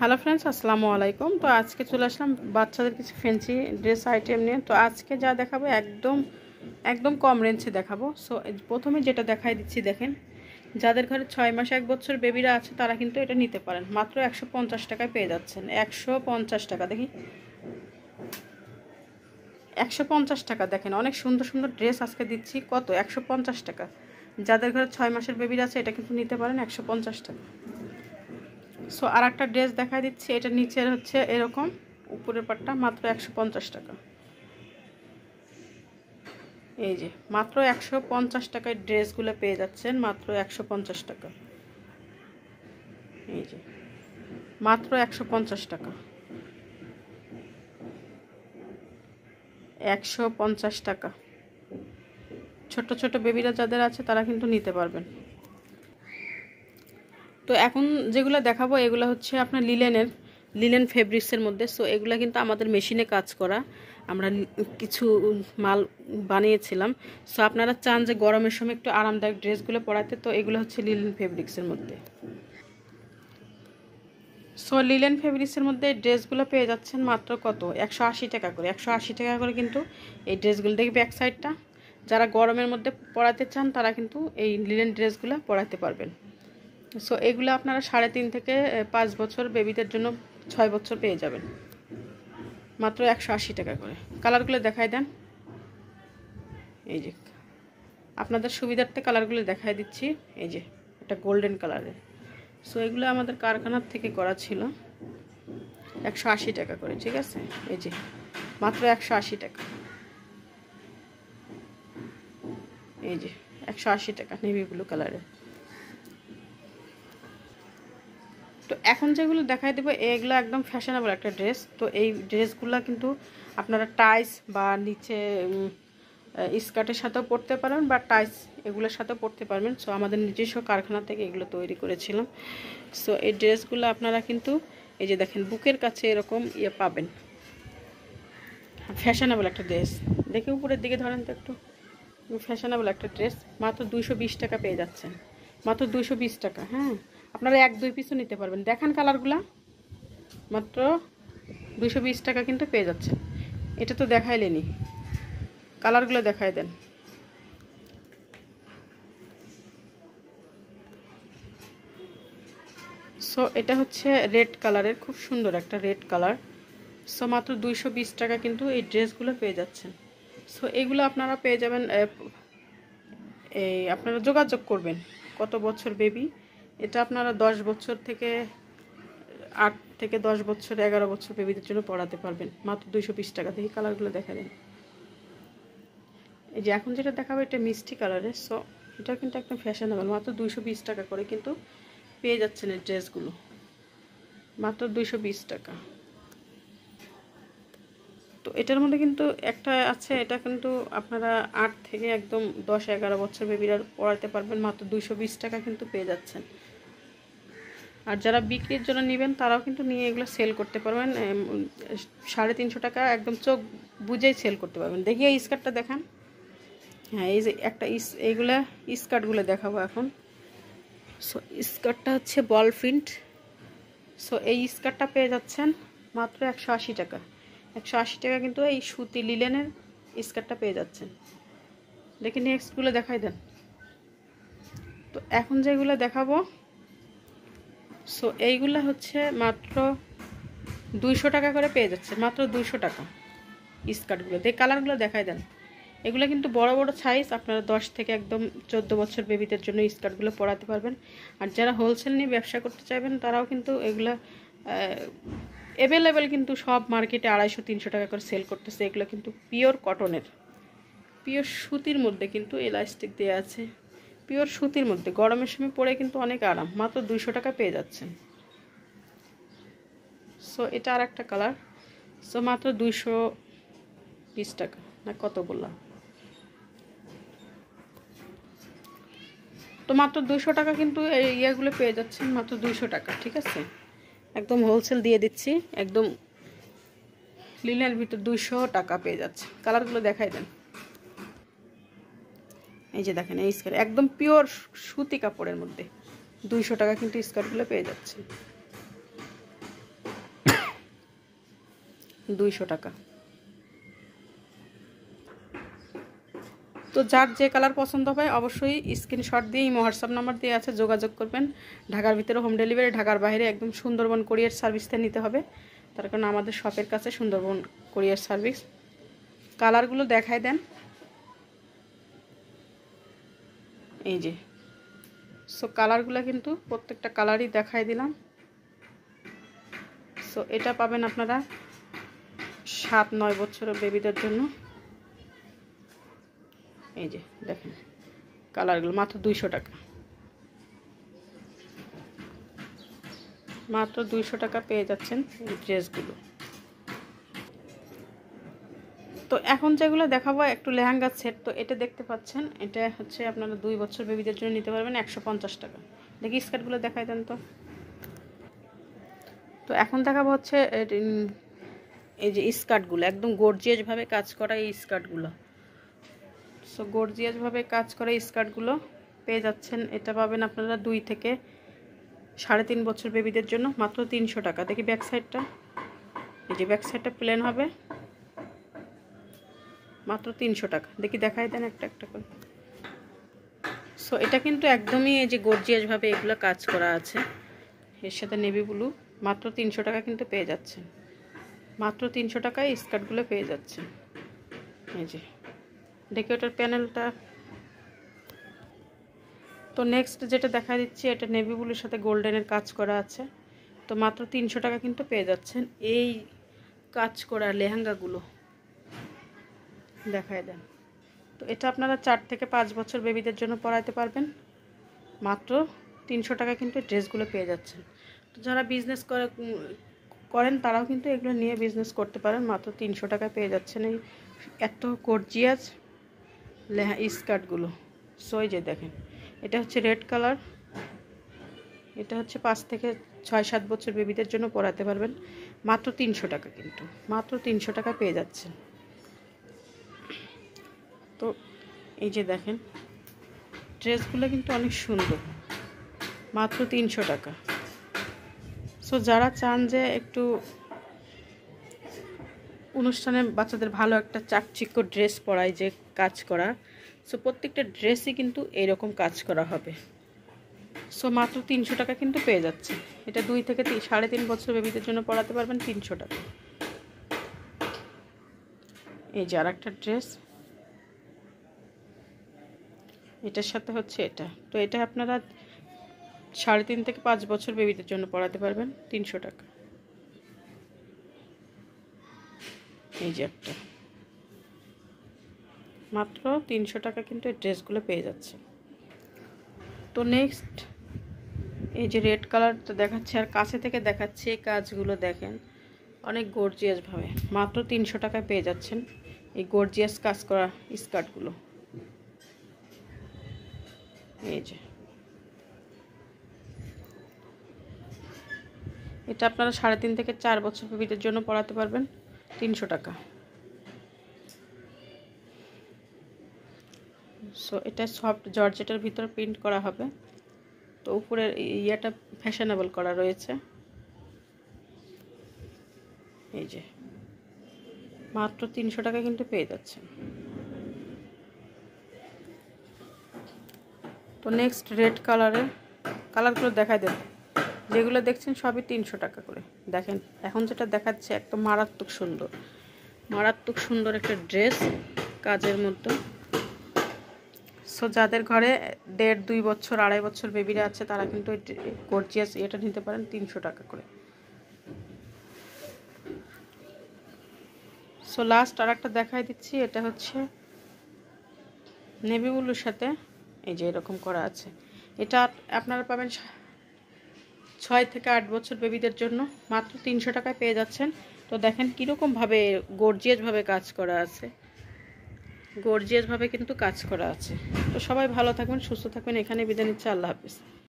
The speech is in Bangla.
হ্যালো ফ্রেন্ডস আসসালামু আলাইকুম তো আজকে চলে আসলাম বাচ্চাদের কিছু ফ্যান্সি ড্রেস আইটেম নিয়ে তো আজকে যা দেখাবো একদম একদম কম রেঞ্জে দেখাবো সো প্রথমে যেটা দেখাই দিচ্ছি দেখেন যাদের ঘরে ছয় মাস এক বছর বেবিরা আছে তারা কিন্তু এটা নিতে পারেন মাত্র একশো পঞ্চাশ টাকায় পেয়ে যাচ্ছেন একশো পঞ্চাশ টাকা দেখি একশো পঞ্চাশ টাকা দেখেন অনেক সুন্দর সুন্দর ড্রেস আজকে দিচ্ছি কত একশো পঞ্চাশ টাকা যাদের ঘরে ছয় মাসের বেবিরা আছে এটা কিন্তু নিতে পারেন একশো পঞ্চাশ টাকা সো আর একটা ড্রেস দেখা দিচ্ছি এটা নিচের হচ্ছে এরকম উপরের পাটটা মাত্র একশো টাকা এই যে মাত্র একশো পঞ্চাশ টাকায় ড্রেসগুলো পেয়ে যাচ্ছেন মাত্র একশো পঞ্চাশ টাকা এই যে মাত্র একশো পঞ্চাশ টাকা একশো পঞ্চাশ টাকা ছোট ছোট বেবিরা যাদের আছে তারা কিন্তু নিতে পারবেন তো এখন যেগুলো দেখাবো এগুলো হচ্ছে আপনার লিলেনের লিলেন ফেব্রিক্সের মধ্যে সো এগুলো কিন্তু আমাদের মেশিনে কাজ করা আমরা কিছু মাল বানিয়েছিলাম সো আপনারা চান যে গরমের সময় একটু আরামদায়ক ড্রেসগুলো পরাতে তো এগুলো হচ্ছে লিলেন ফেব্রিক্সের মধ্যে সো লিলেন ফেব্রিক্সের মধ্যে ড্রেসগুলো পেয়ে যাচ্ছেন মাত্র কত একশো আশি টাকা করে একশো আশি টাকা করে কিন্তু এই ড্রেসগুলো দেখি ব্যাক সাইডটা যারা গরমের মধ্যে পড়াতে চান তারা কিন্তু এই লিলেন ড্রেসগুলো পরাতে পারবেন সো এগুলো আপনারা সাড়ে তিন থেকে পাঁচ বছর বেবিদের জন্য ছয় বছর পেয়ে যাবেন মাত্র একশো আশি টাকা করে কালারগুলো দেখায় দেন এই যে আপনাদের সুবিধার্থে কালারগুলো দেখাই দিচ্ছি এই যে এটা গোল্ডেন কালারের সো এগুলো আমাদের কারখানার থেকে করা ছিল একশো আশি টাকা করে ঠিক আছে এই যে মাত্র একশো আশি টাকা এই যে একশো আশি টাকা নেভি ব্লু কালারের এখন যেগুলো দেখাই দেবো এগুলো একদম ফ্যাশনেবল একটা ড্রেস তো এই ড্রেসগুলো কিন্তু আপনারা টাইস বা নিচে স্কার্টের সাথেও পরতে পারেন বা টাইস এগুলোর সাথেও পরতে পারবেন সো আমাদের নিজস্ব কারখানা থেকে এগুলো তৈরি করেছিলাম সো এই ড্রেসগুলো আপনারা কিন্তু এই যে দেখেন বুকের কাছে এরকম ইয়ে পাবেন ফ্যাশনেবল একটা ড্রেস দেখে উপরের দিকে ধরেন তো একটু ফ্যাশনেবল একটা ড্রেস মাত্র দুশো টাকা পেয়ে যাচ্ছেন মাত্র দুশো টাকা হ্যাঁ আপনারা এক দুই পিসও নিতে পারবেন দেখান কালারগুলা মাত্র দুশো বিশ টাকা কিন্তু পেয়ে যাচ্ছে এটা তো দেখাইলেনি কালারগুলো দেখাই দেন সো এটা হচ্ছে রেড কালারের খুব সুন্দর একটা রেড কালার সো মাত্র দুইশো বিশ টাকা কিন্তু এই ড্রেসগুলো পেয়ে যাচ্ছেন সো এগুলো আপনারা পেয়ে যাবেন এই আপনারা যোগাযোগ করবেন কত বছর বেবি এটা আপনারা দশ বছর থেকে আট থেকে দশ বছর এগারো বছর বেবিদের জন্য পড়াতে পারবেন মাত্র দুইশো বিশ টাকা দেখি কালারগুলো দেখা দেন এই যে এখন যেটা দেখাবো এটা মিষ্টি কালারের সো এটা কিন্তু একদম ফ্যাশনেবল মাত্র দুইশো বিশ টাকা করে কিন্তু পেয়ে যাচ্ছেন এই ড্রেসগুলো মাত্র দুইশো বিশ টাকা তো এটার মধ্যে কিন্তু একটা আছে এটা কিন্তু আপনারা আট থেকে একদম দশ এগারো বছর বেবিরা পড়াতে পারবেন মাত্র দুইশো বিশ টাকা কিন্তু পেয়ে যাচ্ছেন আর যারা বিক্রির জন্য নেবেন তারাও কিন্তু নিয়ে এগুলো সেল করতে পারবেন সাড়ে তিনশো টাকা একদম চোখ বুঝেই সেল করতে পারবেন দেখি এই স্কার্টটা দেখান হ্যাঁ এই যে একটা ইস এইগুলা স্কার্টগুলো দেখাবো এখন সো স্কার্টটা হচ্ছে বল প্রিন্ট সো এই স্কার্টটা পেয়ে যাচ্ছেন মাত্র একশো আশি টাকা একশো আশি টাকা কিন্তু এই সুতি লিলেনের স্কার্টটা পেয়ে যাচ্ছেন দেখি নেক্সটগুলো দেখাই দেন তো এখন যেগুলো দেখাবো সো এইগুলা হচ্ছে মাত্র দুইশো টাকা করে পেয়ে যাচ্ছে মাত্র দুইশো টাকা স্কার্টগুলো এই কালারগুলো দেখাই দেন এগুলো কিন্তু বড় বড় সাইজ আপনারা দশ থেকে একদম চোদ্দ বছর বেবিদের জন্য স্কার্টগুলো পরাতে পারবেন আর যারা হোলসেল নিয়ে ব্যবসা করতে চাইবেন তারাও কিন্তু এগুলো অ্যাভেলেবেল কিন্তু সব মার্কেটে আড়াইশো তিনশো টাকা করে সেল করতেছে এগুলো কিন্তু পিওর কটনের পিওর সুতির মধ্যে কিন্তু এলাস্টিক দেওয়া আছে পিওর সুতির মধ্যে গরমের সময় পরে কিন্তু অনেক আরাম মাত্র দুইশো টাকা পেয়ে যাচ্ছেন সো এটা আর একটা কালার সো মাত্র দুইশো বিশ টাকা না কত বললাম তো মাত্র দুইশো টাকা কিন্তু এই ইয়েগুলো পেয়ে যাচ্ছেন মাত্র দুইশো টাকা ঠিক আছে একদম হোলসেল দিয়ে দিচ্ছি একদম লিলের ভিতর দুইশো টাকা পেয়ে যাচ্ছে কালারগুলো দেখাই দেন এই যে দেখেন এই স্কার্ট একদম পিওর সুতি কাপড়ের মধ্যে দুইশো টাকা কিন্তু স্কার্টগুলো পেয়ে যাচ্ছে দুইশো টাকা তো যার যে কালার পছন্দ হয় অবশ্যই স্ক্রিনশট দিয়ে এই হোয়াটসঅ্যাপ নাম্বার দিয়ে আছে যোগাযোগ করবেন ঢাকার ভিতরে হোম ডেলিভারি ঢাকার বাইরে একদম সুন্দরবন কোরিয়ার সার্ভিসটা নিতে হবে তার কারণ আমাদের শপের কাছে সুন্দরবন কোরিয়ার সার্ভিস কালারগুলো দেখায় দেন এই যে সো কালারগুলো কিন্তু প্রত্যেকটা কালারই দেখাই দিলাম সো এটা পাবেন আপনারা সাত নয় বছরের বেবিদের জন্য এই যে দেখেন কালারগুলো মাত্র দুইশো টাকা মাত্র দুইশো টাকা পেয়ে যাচ্ছেন ড্রেসগুলো তো এখন যেগুলো দেখাবো একটু লেহেঙ্গা সেট তো এটা দেখতে পাচ্ছেন এটা হচ্ছে আপনারা দুই বছর বেবিদের জন্য নিতে পারবেন একশো পঞ্চাশ টাকা দেখি স্কার্টগুলো দেখাই দেন তো তো এখন দেখাবো হচ্ছে এই যে স্কার্টগুলো একদম গর্জিয়াসভাবে কাজ করা এই স্কার্টগুলো সো গর্জিয়াসভাবে কাজ করা স্কার্টগুলো পেয়ে যাচ্ছেন এটা পাবেন আপনারা দুই থেকে সাড়ে তিন বছর বেবিদের জন্য মাত্র তিনশো টাকা দেখি ব্যাক সাইডটা এই যে ব্যাক সাইডটা প্লেন হবে মাত্র তিনশো টাকা দেখি দেখাই দেন একটা একটা করে সো এটা কিন্তু একদমই এই যে গর্জিয়াসভাবে এগুলো কাজ করা আছে এর সাথে নেভি ব্লু মাত্র তিনশো টাকা কিন্তু পেয়ে যাচ্ছেন মাত্র তিনশো টাকায় স্কার্টগুলো পেয়ে যাচ্ছেন এই যে ওটার প্যানেলটা তো নেক্সট যেটা দেখা দিচ্ছি এটা নেভি ব্লুর সাথে গোল্ডেনের কাজ করা আছে তো মাত্র তিনশো টাকা কিন্তু পেয়ে যাচ্ছেন এই কাজ করা লেহেঙ্গাগুলো দেখায় দেন তো এটা আপনারা চার থেকে পাঁচ বছর বেবিদের জন্য পড়াইতে পারবেন মাত্র তিনশো টাকা কিন্তু ড্রেসগুলো পেয়ে যাচ্ছেন তো যারা বিজনেস করে করেন তারাও কিন্তু এগুলো নিয়ে বিজনেস করতে পারেন মাত্র তিনশো টাকা পেয়ে যাচ্ছেন এই এত কর্জিয়াজ লেহা স্কার্টগুলো সই যে দেখেন এটা হচ্ছে রেড কালার এটা হচ্ছে পাঁচ থেকে ছয় সাত বছর বেবিদের জন্য পড়াতে পারবেন মাত্র তিনশো টাকা কিন্তু মাত্র তিনশো টাকা পেয়ে যাচ্ছেন তো এই যে দেখেন ড্রেসগুলো কিন্তু অনেক সুন্দর মাত্র তিনশো টাকা সো যারা চান যে একটু অনুষ্ঠানে বাচ্চাদের ভালো একটা চাকচিক্য ড্রেস পরায় যে কাজ করা সো প্রত্যেকটা ড্রেসই কিন্তু এরকম কাজ করা হবে সো মাত্র তিনশো টাকা কিন্তু পেয়ে যাচ্ছে এটা দুই থেকে সাড়ে তিন বছর বেবিদের জন্য পড়াতে পারবেন তিনশো টাকা এই যে আর একটা ড্রেস এটার সাথে হচ্ছে এটা তো এটা আপনারা সাড়ে তিন থেকে পাঁচ বছর বেবিদের জন্য পড়াতে পারবেন তিনশো টাকা এই যে একটা মাত্র তিনশো টাকা কিন্তু এই ড্রেসগুলো পেয়ে যাচ্ছে তো নেক্সট এই যে রেড কালার তো দেখাচ্ছে আর কাছে থেকে দেখাচ্ছে এই কাজগুলো দেখেন অনেক গর্জিয়াসভাবে মাত্র তিনশো টাকায় পেয়ে যাচ্ছেন এই গর্জিয়াস কাজ করা স্কার্টগুলো এই যে এটা আপনারা সাড়ে তিন থেকে চার বছর বেবিদের জন্য পড়াতে পারবেন তিনশো টাকা সো এটা সফট জর্জেটের ভিতর প্রিন্ট করা হবে তো উপরের ইয়েটা ফ্যাশনেবল করা রয়েছে এই যে মাত্র তিনশো টাকা কিন্তু পেয়ে যাচ্ছেন তো নেক্সট রেড কালারে কালারগুলো দেখাই দেব যেগুলো দেখছেন সবই তিনশো টাকা করে দেখেন এখন যেটা দেখাচ্ছে একদম মারাত্মক সুন্দর মারাত্মক সুন্দর একটা ড্রেস কাজের মতো সো যাদের ঘরে দেড় দুই বছর আড়াই বছর বেবিরা আছে তারা কিন্তু গর্জিয়াস এটা নিতে পারেন তিনশো টাকা করে সো লাস্ট আর একটা দেখাই দিচ্ছি এটা হচ্ছে নেভি বুলুর সাথে এই যে এরকম করা আছে এটা আপনারা পাবেন ছয় থেকে আট বছর বেবিদের জন্য মাত্র তিনশো টাকায় পেয়ে যাচ্ছেন তো দেখেন কীরকমভাবে গর্জিয়াসভাবে কাজ করা আছে গর্জিয়াসভাবে কিন্তু কাজ করা আছে তো সবাই ভালো থাকবেন সুস্থ থাকবেন এখানে বিদায় নিচ্ছে আল্লাহ হাফিজ